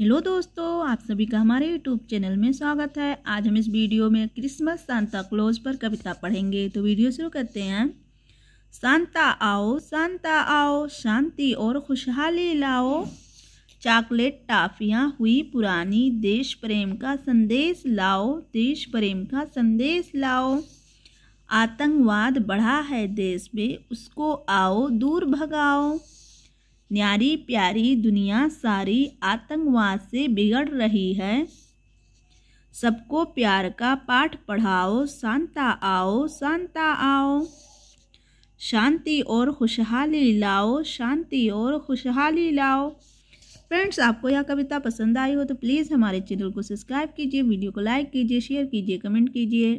hello दोस्तों आप सभी का हमारे यूट्यूब चैनल में स्वागत है आज हम इस वीडियो में क्रिसमस सांता क्लोज पर कविता पढ़ेंगे तो वीडियो शुरू करते हैं सांता आओ सांता आओ शांति और खुशहाली लाओ चॉकलेट टाफिया हुई पुरानी देश प्रेम का संदेश लाओ देश प्रेम का संदेश लाओ आतंकवाद बढ़ा है देश में उसको आओ दूर भगाओ न्यारी प्यारी दुनिया सारी आतंकवाद से बिगड़ रही है सबको प्यार का पाठ पढ़ाओ शांता आओ शांता आओ शांति और खुशहाली लाओ शांति और खुशहाली लाओ फ्रेंड्स आपको यह कविता पसंद आई हो तो प्लीज़ हमारे चैनल को सब्सक्राइब कीजिए वीडियो को लाइक कीजिए शेयर कीजिए कमेंट कीजिए